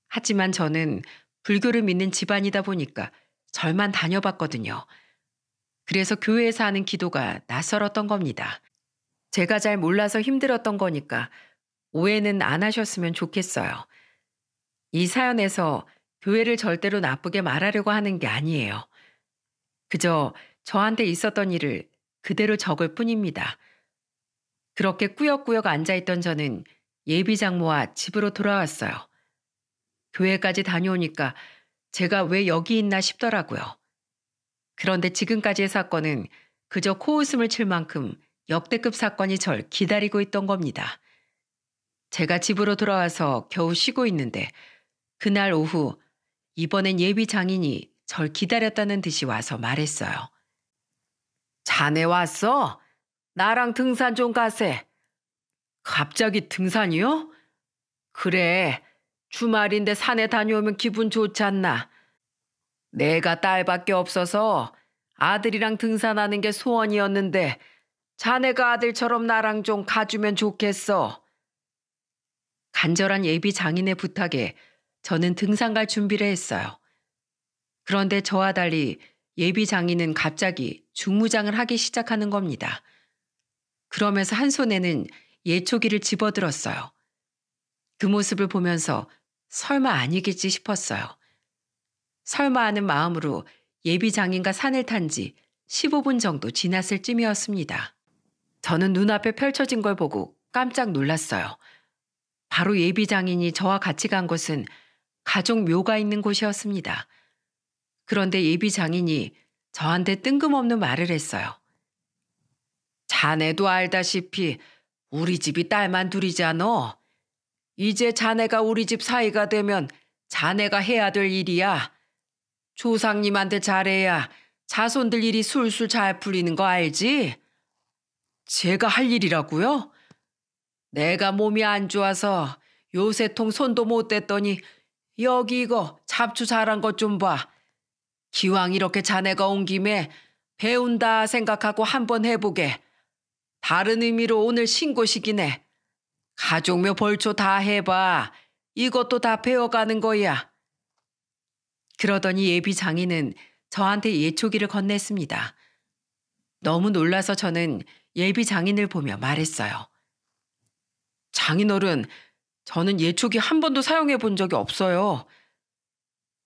하지만 저는 불교를 믿는 집안이다 보니까 절만 다녀봤거든요. 그래서 교회에서 하는 기도가 낯설었던 겁니다. 제가 잘 몰라서 힘들었던 거니까 오해는 안 하셨으면 좋겠어요. 이 사연에서 교회를 절대로 나쁘게 말하려고 하는 게 아니에요. 그저 저한테 있었던 일을 그대로 적을 뿐입니다. 그렇게 꾸역꾸역 앉아있던 저는 예비 장모와 집으로 돌아왔어요. 교회까지 다녀오니까 제가 왜 여기 있나 싶더라고요. 그런데 지금까지의 사건은 그저 코웃음을 칠 만큼 역대급 사건이 절 기다리고 있던 겁니다. 제가 집으로 돌아와서 겨우 쉬고 있는데 그날 오후 이번엔 예비 장인이 절 기다렸다는 듯이 와서 말했어요. 자네 왔어? 나랑 등산 좀 가세. 갑자기 등산이요? 그래. 주말인데 산에 다녀오면 기분 좋지 않나? 내가 딸밖에 없어서 아들이랑 등산하는 게 소원이었는데 자네가 아들처럼 나랑 좀 가주면 좋겠어. 간절한 예비 장인의 부탁에 저는 등산 갈 준비를 했어요. 그런데 저와 달리 예비 장인은 갑자기 중무장을 하기 시작하는 겁니다. 그러면서 한 손에는 예초기를 집어들었어요. 그 모습을 보면서 설마 아니겠지 싶었어요. 설마 하는 마음으로 예비 장인과 산을 탄 지 15분 정도 지났을 쯤이었습니다. 저는 눈앞에 펼쳐진 걸 보고 깜짝 놀랐어요. 바로 예비장인이 저와 같이 간 곳은 가족 묘가 있는 곳이었습니다. 그런데 예비장인이 저한테 뜬금없는 말을 했어요. 자네도 알다시피 우리 집이 딸만 둘이잖아. 이제 자네가 우리 집 사이가 되면 자네가 해야 될 일이야. 조상님한테 잘해야 자손들 일이 술술 잘 풀리는 거 알지? 제가 할 일이라고요? 내가 몸이 안 좋아서 요새 통 손도 못 댔더니 여기 이거 잡초 자란 것 좀 봐. 기왕 이렇게 자네가 온 김에 배운다 생각하고 한번 해보게. 다른 의미로 오늘 신고식이네. 가족묘 벌초 다 해봐. 이것도 다 배워가는 거야. 그러더니 예비 장인은 저한테 예초기를 건넸습니다. 너무 놀라서 저는 예비 장인을 보며 말했어요. 장인어른, 저는 예초기 한 번도 사용해 본 적이 없어요.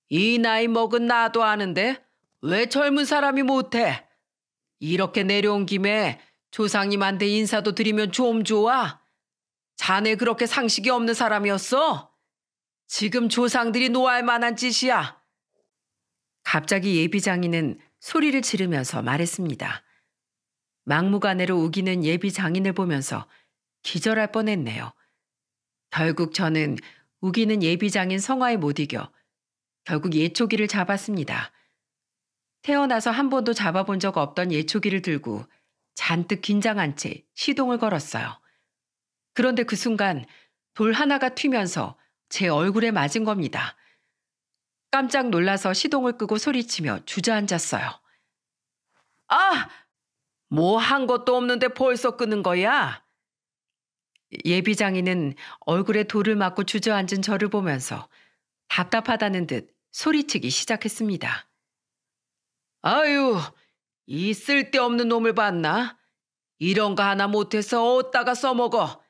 이 나이 먹은 나도 아는데 왜 젊은 사람이 못해? 이렇게 내려온 김에 조상님한테 인사도 드리면 좀 좋아? 자네 그렇게 상식이 없는 사람이었어? 지금 조상들이 노할 만한 짓이야. 갑자기 예비장인은 소리를 지르면서 말했습니다. 막무가내로 우기는 예비 장인을 보면서 기절할 뻔했네요. 결국 저는 우기는 예비 장인 성화에 못 이겨 결국 예초기를 잡았습니다. 태어나서 한 번도 잡아본 적 없던 예초기를 들고 잔뜩 긴장한 채 시동을 걸었어요. 그런데 그 순간 돌 하나가 튀면서 제 얼굴에 맞은 겁니다. 깜짝 놀라서 시동을 끄고 소리치며 주저앉았어요. 아! 뭐한 것도 없는데 벌써 끄는 거야? 예비장인은 얼굴에 돌을 맞고 주저앉은 저를 보면서 답답하다는 듯 소리치기 시작했습니다. 아유, 이 쓸데없는 놈을 봤나? 이런 거 하나 못해서 어디다가 써먹어.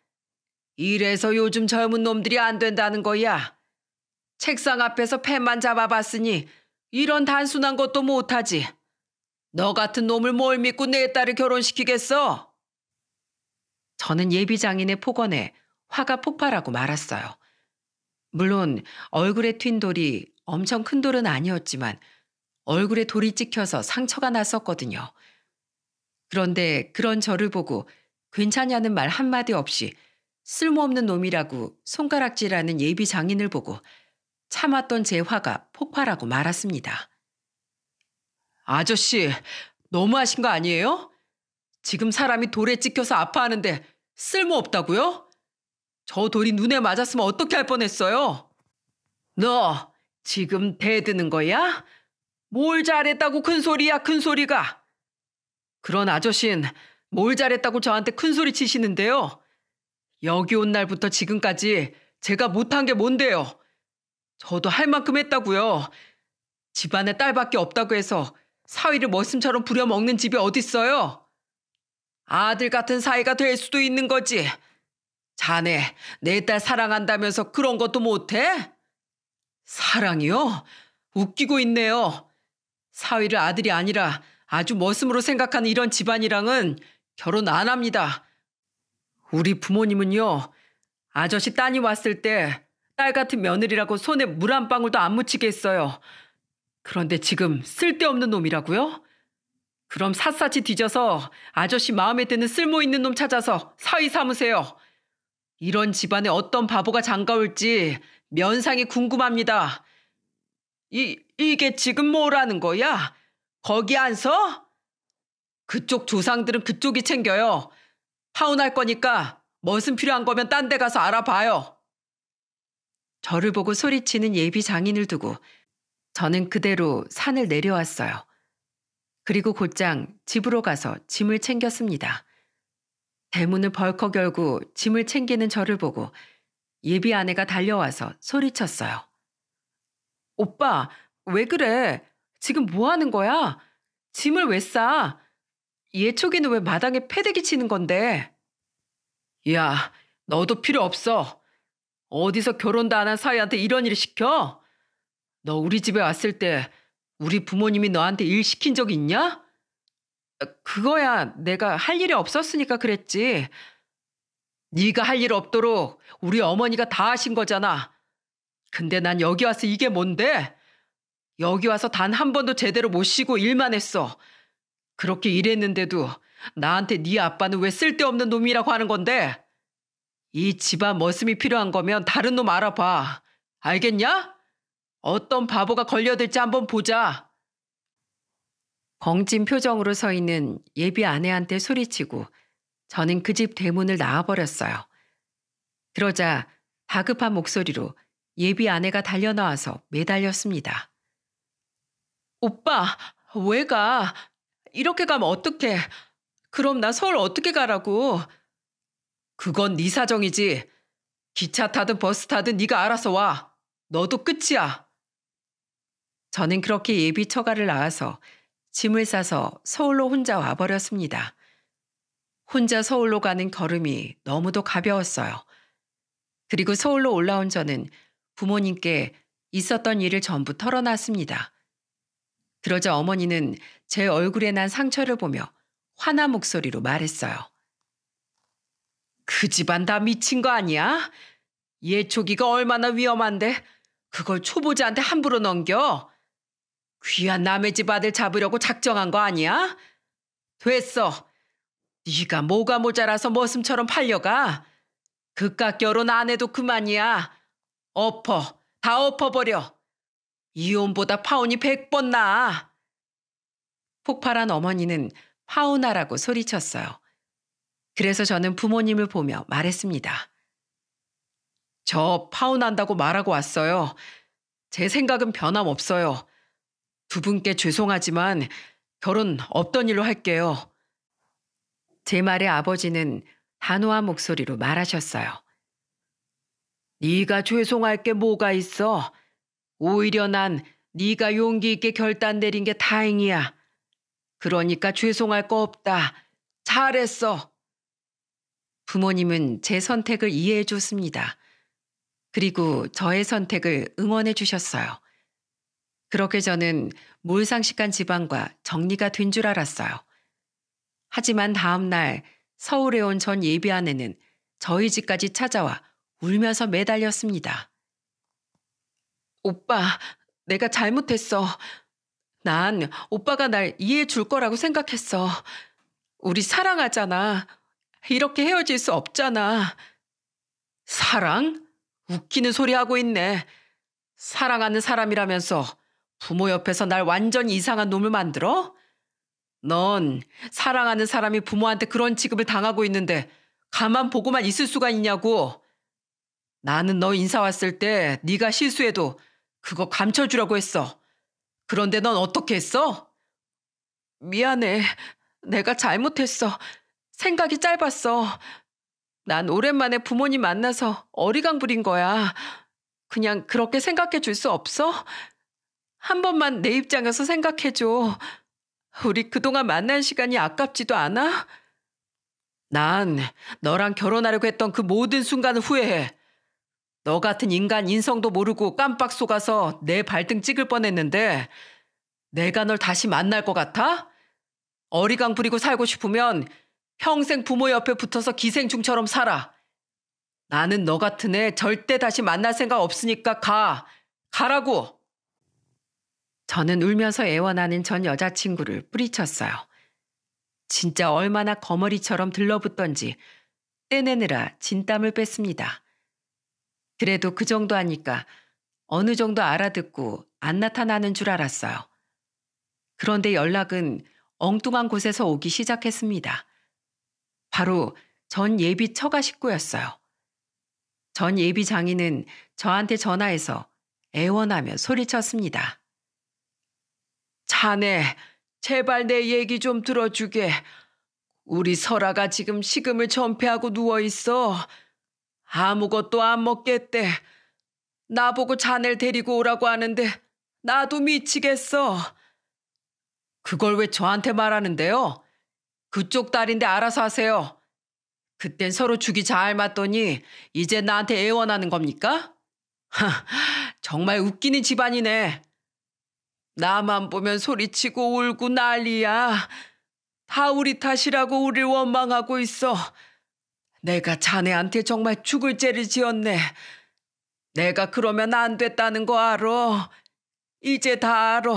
이래서 요즘 젊은 놈들이 안 된다는 거야. 책상 앞에서 펜만 잡아봤으니 이런 단순한 것도 못하지. 너 같은 놈을 뭘 믿고 내 딸을 결혼시키겠어? 저는 예비장인의 폭언에 화가 폭발하고 말았어요. 물론 얼굴에 튄 돌이 엄청 큰 돌은 아니었지만 얼굴에 돌이 찍혀서 상처가 났었거든요. 그런데 그런 저를 보고 괜찮냐는 말 한마디 없이 쓸모없는 놈이라고 손가락질하는 예비 장인을 보고 참았던 제 화가 폭발하고 말았습니다. 아저씨, 너무하신 거 아니에요? 지금 사람이 돌에 찍혀서 아파하는데 쓸모없다고요? 저 돌이 눈에 맞았으면 어떻게 할 뻔했어요? 너 지금 대드는 거야? 뭘 잘했다고 큰 소리야, 큰 소리가. 그런 아저씨는 뭘 잘했다고 저한테 큰 소리 치시는데요. 여기 온 날부터 지금까지 제가 못한 게 뭔데요? 저도 할 만큼 했다고요. 집안에 딸밖에 없다고 해서 사위를 머슴처럼 부려먹는 집이 어딨어요? 아들 같은 사이가 될 수도 있는 거지. 자네, 내 딸 사랑한다면서 그런 것도 못해? 사랑이요? 웃기고 있네요. 사위를 아들이 아니라 아주 머슴으로 생각하는 이런 집안이랑은 결혼 안 합니다. 우리 부모님은요, 아저씨 딴이 왔을 때 딸 같은 며느리라고 손에 물 한 방울도 안 묻히게 했어요. 그런데 지금 쓸데없는 놈이라고요? 그럼 샅샅이 뒤져서 아저씨 마음에 드는 쓸모있는 놈 찾아서 사위 삼으세요. 이런 집안에 어떤 바보가 장가올지 면상이 궁금합니다. 이, 이게 지금 뭐라는 거야? 거기 안 서? 그쪽 조상들은 그쪽이 챙겨요. 파혼할 거니까 멋은 필요한 거면 딴 데 가서 알아봐요. 저를 보고 소리치는 예비 장인을 두고 저는 그대로 산을 내려왔어요. 그리고 곧장 집으로 가서 짐을 챙겼습니다. 대문을 벌컥 열고 짐을 챙기는 저를 보고 예비 아내가 달려와서 소리쳤어요. 오빠, 왜 그래? 지금 뭐 하는 거야? 짐을 왜 싸? 예초기는 왜 마당에 패대기 치는 건데? 야, 너도 필요 없어. 어디서 결혼도 안 한 사이한테 이런 일을 시켜? 너 우리 집에 왔을 때 우리 부모님이 너한테 일 시킨 적 있냐? 어, 그거야 내가 할 일이 없었으니까 그랬지. 네가 할 일 없도록 우리 어머니가 다 하신 거잖아. 근데 난 여기 와서 이게 뭔데? 여기 와서 단 한 번도 제대로 못 쉬고 일만 했어. 그렇게 일했는데도 나한테 네 아빠는 왜 쓸데없는 놈이라고 하는 건데? 이 집안 머슴이 필요한 거면 다른 놈 알아봐. 알겠냐? 어떤 바보가 걸려들지 한번 보자. 벙찐 표정으로 서 있는 예비 아내한테 소리치고 저는 그 집 대문을 나와버렸어요. 그러자 다급한 목소리로 예비 아내가 달려나와서 매달렸습니다. 오빠, 왜 가? 이렇게 가면 어떡해? 그럼 나 서울 어떻게 가라고? 그건 네 사정이지. 기차 타든 버스 타든 네가 알아서 와. 너도 끝이야. 저는 그렇게 예비 처가를 나와서 짐을 싸서 서울로 혼자 와버렸습니다. 혼자 서울로 가는 걸음이 너무도 가벼웠어요. 그리고 서울로 올라온 저는 부모님께 있었던 일을 전부 털어놨습니다. 그러자 어머니는 제 얼굴에 난 상처를 보며 화나 목소리로 말했어요. 그 집안 다 미친 거 아니야? 예초기가 얼마나 위험한데 그걸 초보자한테 함부로 넘겨? 귀한 남의 집 아들 잡으려고 작정한 거 아니야? 됐어. 네가 뭐가 모자라서 머슴처럼 팔려가. 그깟 결혼 안 해도 그만이야. 엎어. 다 엎어버려. 이혼보다 파혼이 백번 나. 폭발한 어머니는 파혼하라고 소리쳤어요. 그래서 저는 부모님을 보며 말했습니다. 저 파혼한다고 말하고 왔어요. 제 생각은 변함없어요. 두 분께 죄송하지만 결혼 없던 일로 할게요. 제 말에 아버지는 단호한 목소리로 말하셨어요. 네가 죄송할 게 뭐가 있어. 오히려 난 네가 용기 있게 결단 내린 게 다행이야. 그러니까 죄송할 거 없다. 잘했어. 부모님은 제 선택을 이해해 줬습니다. 그리고 저의 선택을 응원해 주셨어요. 그렇게 저는 몰상식한 지방과 정리가 된 줄 알았어요. 하지만 다음 날 서울에 온 전 예비 아내는 저희 집까지 찾아와 울면서 매달렸습니다. 오빠, 내가 잘못했어. 난 오빠가 날 이해해 줄 거라고 생각했어. 우리 사랑하잖아. 이렇게 헤어질 수 없잖아. 사랑? 웃기는 소리 하고 있네. 사랑하는 사람이라면서 부모 옆에서 날 완전 이상한 놈을 만들어? 넌 사랑하는 사람이 부모한테 그런 취급을 당하고 있는데 가만 보고만 있을 수가 있냐고. 나는 너 인사 왔을 때 네가 실수해도 그거 감춰주라고 했어. 그런데 넌 어떻게 했어? 미안해. 내가 잘못했어. 생각이 짧았어. 난 오랜만에 부모님 만나서 어리광 부린 거야. 그냥 그렇게 생각해 줄 수 없어? 한 번만 내 입장에서 생각해줘. 우리 그동안 만난 시간이 아깝지도 않아? 난 너랑 결혼하려고 했던 그 모든 순간을 후회해. 너 같은 인간 인성도 모르고 깜빡 속아서 내 발등 찍을 뻔했는데 내가 널 다시 만날 것 같아? 어리광 부리고 살고 싶으면 평생 부모 옆에 붙어서 기생충처럼 살아. 나는 너 같은 애 절대 다시 만날 생각 없으니까 가. 가라고. 저는 울면서 애원하는 전 여자친구를 뿌리쳤어요. 진짜 얼마나 거머리처럼 들러붙던지 떼내느라 진땀을 뺐습니다. 그래도 그 정도 하니까 어느 정도 알아듣고 안 나타나는 줄 알았어요. 그런데 연락은 엉뚱한 곳에서 오기 시작했습니다. 바로 전 예비 처가 식구였어요. 전 예비 장인은 저한테 전화해서 애원하며 소리쳤습니다. 자네, 제발 내 얘기 좀 들어주게. 우리 설아가 지금 식음을 전폐하고 누워있어. 아무것도 안 먹겠대. 나보고 자넬 데리고 오라고 하는데 나도 미치겠어. 그걸 왜 저한테 말하는데요? 그쪽 딸인데 알아서 하세요. 그땐 서로 죽이 잘 맞더니 이제 나한테 애원하는 겁니까? 정말 웃기는 집안이네. 나만 보면 소리치고 울고 난리야. 다 우리 탓이라고 우릴 원망하고 있어. 내가 자네한테 정말 죽을 죄를 지었네. 내가 그러면 안 됐다는 거 알아. 이제 다 알아.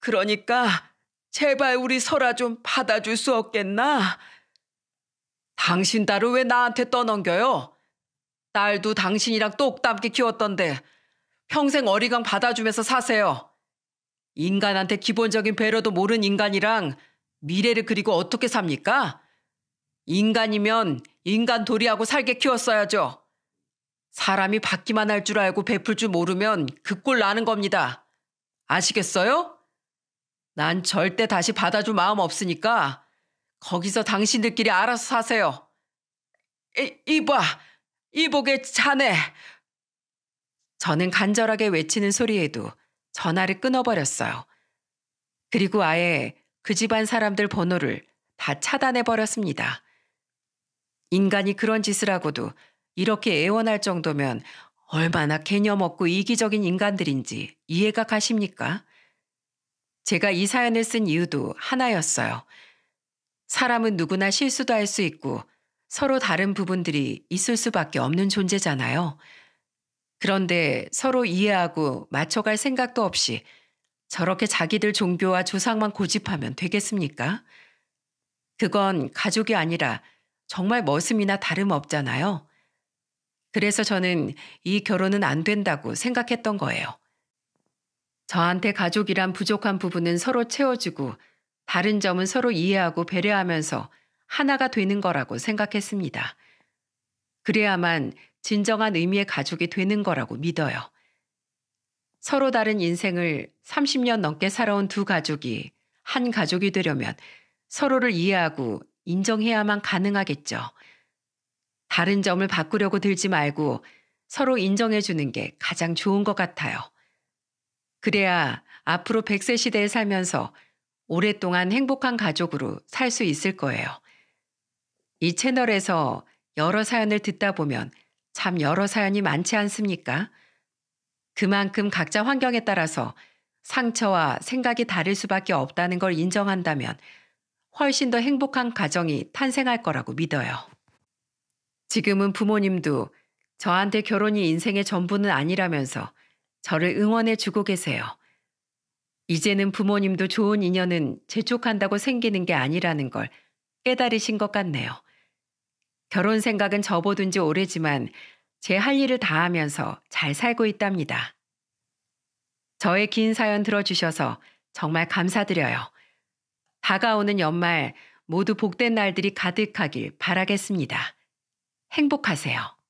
그러니까 제발 우리 설아 좀 받아줄 수 없겠나? 당신 딸을 왜 나한테 떠넘겨요? 딸도 당신이랑 똑 닮게 키웠던데 평생 어리광 받아주면서 사세요. 인간한테 기본적인 배려도 모른 인간이랑 미래를 그리고 어떻게 삽니까? 인간이면 인간 도리하고 살게 키웠어야죠. 사람이 받기만 할 줄 알고 베풀 줄 모르면 그꼴 나는 겁니다. 아시겠어요? 난 절대 다시 받아줄 마음 없으니까 거기서 당신들끼리 알아서 사세요. 이, 이봐, 이복의 자네. 저는 간절하게 외치는 소리에도 전화를 끊어버렸어요. 그리고 아예 그 집안 사람들 번호를 다 차단해버렸습니다. 인간이 그런 짓을 하고도 이렇게 애원할 정도면 얼마나 개념 없고 이기적인 인간들인지 이해가 가십니까? 제가 이 사연을 쓴 이유도 하나였어요. 사람은 누구나 실수도 할 수 있고 서로 다른 부분들이 있을 수밖에 없는 존재잖아요. 그런데 서로 이해하고 맞춰갈 생각도 없이 저렇게 자기들 종교와 조상만 고집하면 되겠습니까? 그건 가족이 아니라 정말 머슴이나 다름없잖아요. 그래서 저는 이 결혼은 안 된다고 생각했던 거예요. 저한테 가족이란 부족한 부분은 서로 채워주고 다른 점은 서로 이해하고 배려하면서 하나가 되는 거라고 생각했습니다. 그래야만 진정한 의미의 가족이 되는 거라고 믿어요. 서로 다른 인생을 30년 넘게 살아온 두 가족이 한 가족이 되려면 서로를 이해하고 인정해야만 가능하겠죠. 다른 점을 바꾸려고 들지 말고 서로 인정해주는 게 가장 좋은 것 같아요. 그래야 앞으로 100세 시대에 살면서 오랫동안 행복한 가족으로 살 수 있을 거예요. 이 채널에서 여러 사연을 듣다 보면 참 여러 사연이 많지 않습니까? 그만큼 각자 환경에 따라서 상처와 생각이 다를 수밖에 없다는 걸 인정한다면 훨씬 더 행복한 가정이 탄생할 거라고 믿어요. 지금은 부모님도 저한테 결혼이 인생의 전부는 아니라면서 저를 응원해 주고 계세요. 이제는 부모님도 좋은 인연은 재촉한다고 생기는 게 아니라는 걸 깨달으신 것 같네요. 결혼 생각은 접어둔 지 오래지만 제 할 일을 다 하면서 잘 살고 있답니다. 저의 긴 사연 들어주셔서 정말 감사드려요. 다가오는 연말 모두 복된 날들이 가득하길 바라겠습니다. 행복하세요.